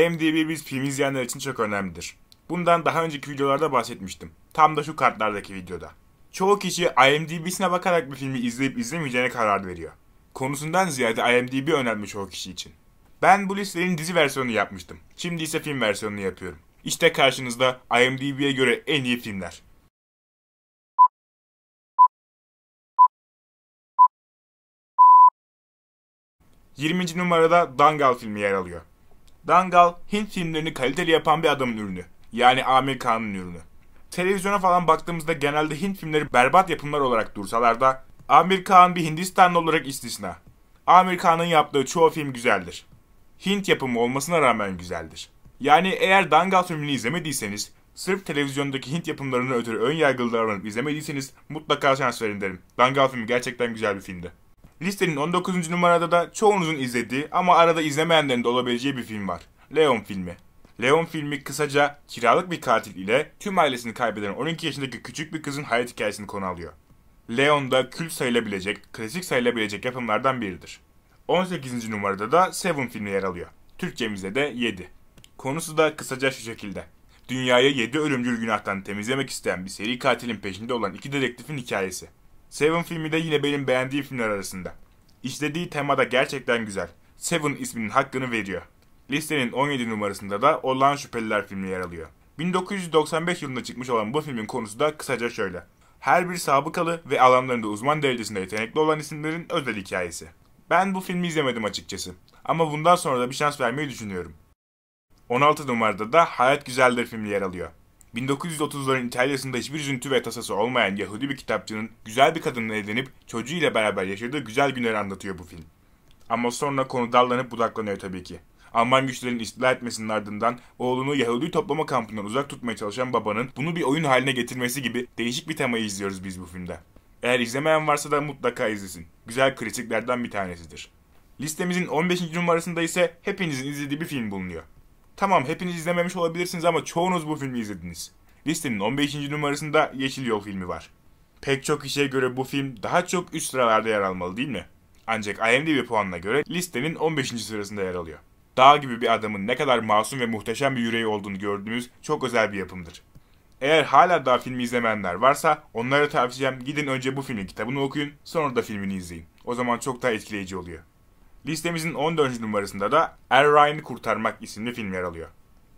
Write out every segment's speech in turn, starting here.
IMDb biz film izleyenler için çok önemlidir. Bundan daha önceki videolarda bahsetmiştim. Tam da şu kartlardaki videoda. Çoğu kişi IMDb'sine bakarak bir filmi izleyip izlemeyeceğine karar veriyor. Konusundan ziyade IMDb önemli çoğu kişi için. Ben bu listelerin dizi versiyonunu yapmıştım. Şimdi ise film versiyonunu yapıyorum. İşte karşınızda IMDb'ye göre en iyi filmler. ...20. numarada Dangal filmi yer alıyor. Dangal, Hint filmlerini kaliteli yapan bir adamın ürünü. Yani Amerika'nın ürünü. Televizyona falan baktığımızda genelde Hint filmleri berbat yapımlar olarak dursalar da Amir bir Hindistanlı olarak istisna. Amerika'nın yaptığı çoğu film güzeldir. Hint yapımı olmasına rağmen güzeldir. Yani eğer Dangal filmini izlemediyseniz, sırf televizyondaki Hint yapımlarını ötürü ön yargılı davranıp izlemediyseniz mutlaka şans verin derim. Dangal filmi gerçekten güzel bir filmdi. Listenin 19. numarada da çoğunuzun izlediği ama arada izlemeyenlerin de olabileceği bir film var. Leon filmi. Leon filmi kısaca kiralık bir katil ile tüm ailesini kaybeden 12 yaşındaki küçük bir kızın hayat hikayesini konu alıyor. Leon da kült sayılabilecek, klasik sayılabilecek yapımlardan biridir. 18. numarada da Seven filmi yer alıyor. Türkçemizde de 7. Konusu da kısaca şu şekilde. Dünyayı 7 ölümcül günahtan temizlemek isteyen bir seri katilin peşinde olan iki dedektifin hikayesi. Seven filmi de yine benim beğendiğim filmler arasında. İşlediği tema da gerçekten güzel. Seven isminin hakkını veriyor. Listenin 17 numarasında da Olan Şüpheliler filmi yer alıyor. 1995 yılında çıkmış olan bu filmin konusu da kısaca şöyle. Her bir sabıkalı ve alanlarında uzman derecesinde yetenekli olan isimlerin özel hikayesi. Ben bu filmi izlemedim açıkçası. Ama bundan sonra da bir şans vermeyi düşünüyorum. 16 numarada da Hayat Güzeldir filmi yer alıyor. 1930'ların İtalya'sında hiçbir üzüntü ve tasası olmayan Yahudi bir kitapçının güzel bir kadınla evlenip çocuğuyla beraber yaşadığı güzel günleri anlatıyor bu film. Ama sonra konu dallanıp budaklanıyor tabii ki. Alman güçlerin istila etmesinin ardından oğlunu Yahudi toplama kampından uzak tutmaya çalışan babanın bunu bir oyun haline getirmesi gibi değişik bir temayı izliyoruz biz bu filmde. Eğer izlemeyen varsa da mutlaka izlesin. Güzel kritiklerden bir tanesidir. Listemizin 15. numarasında ise hepinizin izlediği bir film bulunuyor. Tamam hepiniz izlememiş olabilirsiniz ama çoğunuz bu filmi izlediniz. Listenin 15. numarasında Yeşil Yol filmi var. Pek çok kişiye göre bu film daha çok üst sıralarda yer almalı değil mi? Ancak IMDb puanına göre listenin 15. sırasında yer alıyor. Dağ gibi bir adamın ne kadar masum ve muhteşem bir yüreği olduğunu gördüğümüz çok özel bir yapımdır. Eğer hala daha filmi izlemeyenler varsa onlara tavsiyem gidin önce bu filmin kitabını okuyun sonra da filmini izleyin. O zaman çok daha etkileyici oluyor. Listemizin 14. numarasında da Er Ryan'ı Kurtarmak isimli film yer alıyor.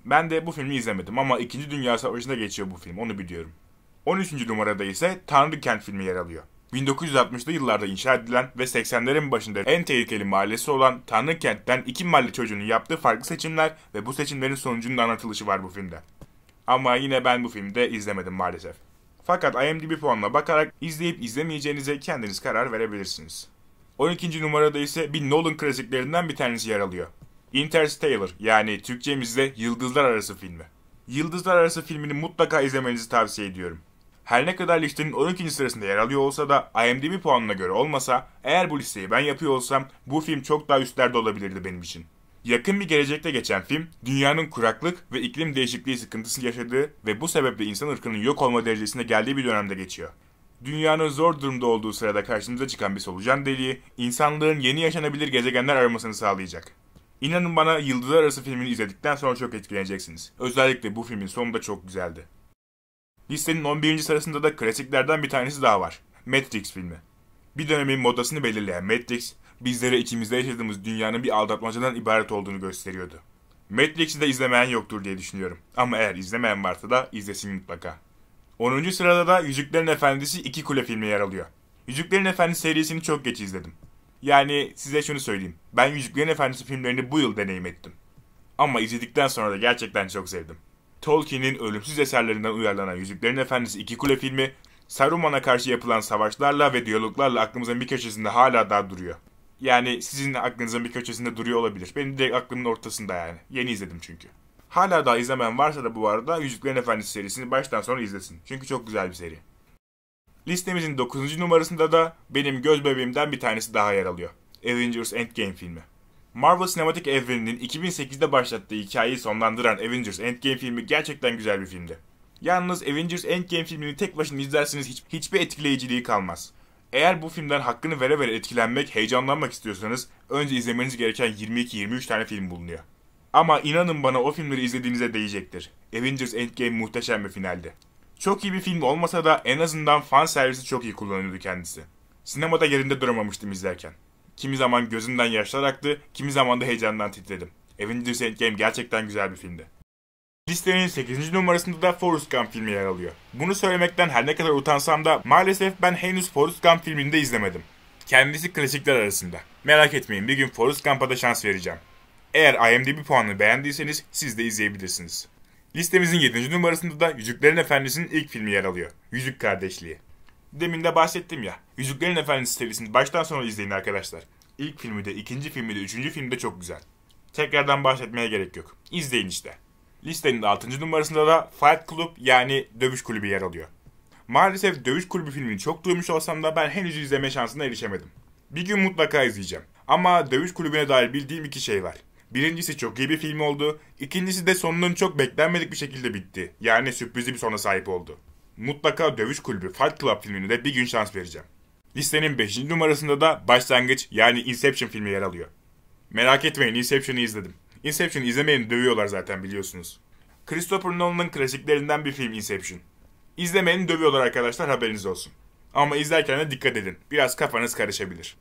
Ben de bu filmi izlemedim ama 2. Dünya Savaşı'nda geçiyor bu film onu biliyorum. 13. numarada ise Tanrı Kent filmi yer alıyor. 1960'lı yıllarda inşa edilen ve 80'lerin başında en tehlikeli mahallesi olan Tanrı Kent'ten iki mahalle çocuğunun yaptığı farklı seçimler ve bu seçimlerin sonucunun anlatılışı var bu filmde. Ama yine ben bu filmi de izlemedim maalesef. Fakat IMDb puanına bakarak izleyip izlemeyeceğinize kendiniz karar verebilirsiniz. 12. numarada ise bir Nolan klasiklerinden bir tanesi yer alıyor. Interstellar yani Türkçemizde Yıldızlar Arası filmi. Yıldızlar Arası filmini mutlaka izlemenizi tavsiye ediyorum. Her ne kadar listenin 12. sırasında yer alıyor olsa da IMDb puanına göre olmasa eğer bu listeyi ben yapıyor olsam bu film çok daha üstlerde olabilirdi benim için. Yakın bir gelecekte geçen film, dünyanın kuraklık ve iklim değişikliği sıkıntısı yaşadığı ve bu sebeple insan ırkının yok olma derecesine geldiği bir dönemde geçiyor. Dünyanın zor durumda olduğu sırada karşımıza çıkan bir solucan deliği, insanlığın yeni yaşanabilir gezegenler aramasını sağlayacak. İnanın bana Yıldızlar Arası filmini izledikten sonra çok etkileneceksiniz. Özellikle bu filmin sonu da çok güzeldi. Listenin 11. sırasında da klasiklerden bir tanesi daha var. Matrix filmi. Bir dönemin modasını belirleyen Matrix, bizlere içimizde yaşadığımız dünyanın bir aldatmacadan ibaret olduğunu gösteriyordu. Matrix'i de izlemeyen yoktur diye düşünüyorum. Ama eğer izlemeyen varsa da izlesin mutlaka. 10. sırada da Yüzüklerin Efendisi 2 Kule filmi yer alıyor. Yüzüklerin Efendisi serisini çok geç izledim. Yani size şunu söyleyeyim. Ben Yüzüklerin Efendisi filmlerini bu yıl deneyim ettim. Ama izledikten sonra da gerçekten çok sevdim. Tolkien'in ölümsüz eserlerinden uyarlanan Yüzüklerin Efendisi 2 Kule filmi Saruman'a karşı yapılan savaşlarla ve diyaloglarla aklımızın bir köşesinde hala daha duruyor. Yani sizin aklınızın bir köşesinde duruyor olabilir. Benim direkt aklımın ortasında yani. Yeni izledim çünkü. Hala daha izlemeyen varsa da bu arada Yüzüklerin Efendisi serisini baştan sona izlesin. Çünkü çok güzel bir seri. Listemizin 9. numarasında da benim göz bebeğimden bir tanesi daha yer alıyor. Avengers Endgame filmi. Marvel Sinematik Evreni'nin 2008'de başlattığı hikayeyi sonlandıran Avengers Endgame filmi gerçekten güzel bir filmdi. Yalnız Avengers Endgame filmini tek başına izlerseniz hiç, hiçbir etkileyiciliği kalmaz. Eğer bu filmden hakkını vere vere etkilenmek, heyecanlanmak istiyorsanız önce izlemeniz gereken 22-23 tane film bulunuyor. Ama inanın bana o filmleri izlediğinize değecektir. Avengers Endgame muhteşem bir finaldi. Çok iyi bir film olmasa da en azından fan servisi çok iyi kullanıyordu kendisi. Sinemada yerinde duramamıştım izlerken. Kimi zaman gözümden yaşlar aktı, kimi zaman da heyecandan titredim. Avengers Endgame gerçekten güzel bir filmdi. Listenin 8. numarasında da Forrest Gump filmi yer alıyor. Bunu söylemekten her ne kadar utansam da maalesef ben henüz Forrest Gump filmini de izlemedim. Kendisi klasikler arasında. Merak etmeyin bir gün Forrest Gump'a da şans vereceğim. Eğer IMDb puanını beğendiyseniz siz de izleyebilirsiniz. Listemizin 7. numarasında da Yüzüklerin Efendisi'nin ilk filmi yer alıyor. Yüzük Kardeşliği. Demin de bahsettim ya. Yüzüklerin Efendisi serisini baştan sona izleyin arkadaşlar. İlk filmi de, ikinci filmi de, üçüncü filmi de çok güzel. Tekrardan bahsetmeye gerek yok. İzleyin işte. Listenin 6. numarasında da Fight Club yani Dövüş Kulübü yer alıyor. Maalesef Dövüş Kulübü filmini çok duymuş olsam da ben henüz izleme şansına erişemedim. Bir gün mutlaka izleyeceğim. Ama Dövüş Kulübü'ne dair bildiğim iki şey var. Birincisi çok iyi bir film oldu. İkincisi de sonunun çok beklenmedik bir şekilde bitti. Yani sürprizli bir sona sahip oldu. Mutlaka Dövüş Kulübü Fight Club filmine de bir gün şans vereceğim. Listenin 5. numarasında da Başlangıç yani Inception filmi yer alıyor. Merak etmeyin Inception'ı izledim. Inception izlemeyeni dövüyorlar zaten biliyorsunuz. Christopher Nolan'ın klasiklerinden bir film Inception. İzlemeyeni dövüyorlar arkadaşlar haberiniz olsun. Ama izlerken de dikkat edin. Biraz kafanız karışabilir.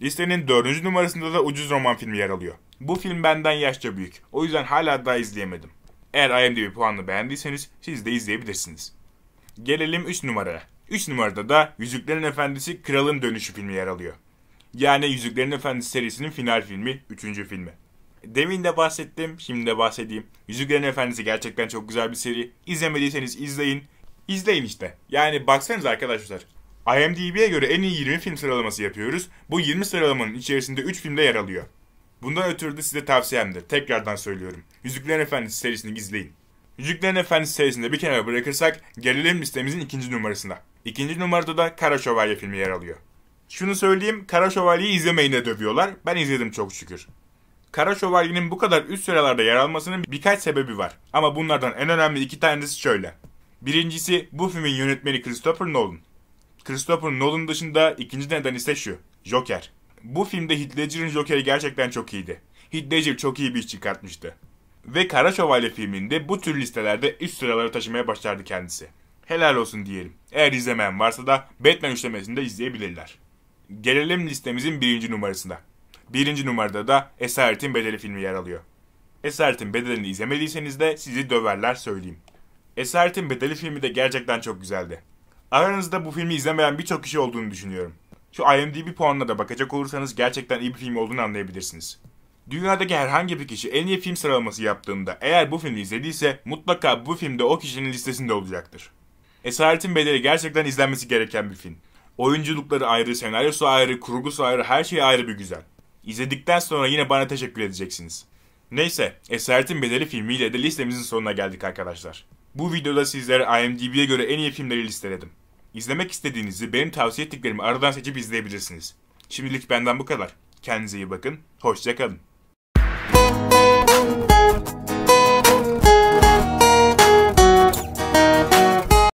Listenin 4. numarasında da ucuz roman filmi yer alıyor. Bu film benden yaşça büyük. O yüzden hala daha izleyemedim. Eğer IMDb puanını beğendiyseniz siz de izleyebilirsiniz. Gelelim 3 numaraya. 3 numarada da Yüzüklerin Efendisi Kralın Dönüşü filmi yer alıyor. Yani Yüzüklerin Efendisi serisinin final filmi, 3. filmi. Demin de bahsettim, şimdi de bahsedeyim. Yüzüklerin Efendisi gerçekten çok güzel bir seri. İzlemediyseniz izleyin. İzleyin işte. Yani baksanız arkadaşlar IMDb'ye göre en iyi 20 film sıralaması yapıyoruz. Bu 20 sıralamanın içerisinde 3 filmde yer alıyor. Bundan ötürü de size tavsiyemdir. Tekrardan söylüyorum. Yüzüklerin Efendisi serisini izleyin. Yüzüklerin Efendisi serisinde bir kenara bırakırsak gerilim listemizin ikinci numarasında, İkinci numarada da Kara Şövalye filmi yer alıyor. Şunu söyleyeyim Kara Şövalye'yi izlemeyin de dövüyorlar. Ben izledim çok şükür. Kara Şövalye'nin bu kadar üst sıralarda yer almasının birkaç sebebi var. Ama bunlardan en önemli iki tanesi şöyle. Birincisi bu filmin yönetmeni Christopher Nolan. Christopher Nolan dışında ikinci neden ise şu. Joker. Bu filmde Heath Ledger'ın Joker'i gerçekten çok iyiydi. Heath Ledger çok iyi bir iş çıkartmıştı. Ve Kara Şövalye filminde bu tür listelerde üst sıraları taşımaya başardı kendisi. Helal olsun diyelim. Eğer izlemeyen varsa da Batman üçlemesini de izleyebilirler. Gelelim listemizin birinci numarasına. Birinci numarada da Esaretin Bedeli filmi yer alıyor. Esaretin Bedeli'ni izlemediyseniz de sizi döverler söyleyeyim. Esaretin Bedeli filmi de gerçekten çok güzeldi. Aranızda bu filmi izlemeyen birçok kişi olduğunu düşünüyorum. Şu IMDb puanına da bakacak olursanız gerçekten iyi bir film olduğunu anlayabilirsiniz. Dünyadaki herhangi bir kişi en iyi film sıralaması yaptığında eğer bu filmi izlediyse mutlaka bu filmde o kişinin listesinde olacaktır. Esaretin Bedeli gerçekten izlenmesi gereken bir film. Oyunculukları ayrı, senaryosu ayrı, kurgusu ayrı, her şey ayrı bir güzel. İzledikten sonra yine bana teşekkür edeceksiniz. Neyse, Esaretin Bedeli filmiyle de listemizin sonuna geldik arkadaşlar. Bu videoda sizlere IMDb'ye göre en iyi filmleri listeledim. İzlemek istediğinizi benim tavsiye ettiklerimi aradan seçip izleyebilirsiniz. Şimdilik benden bu kadar. Kendinize iyi bakın, hoşçakalın.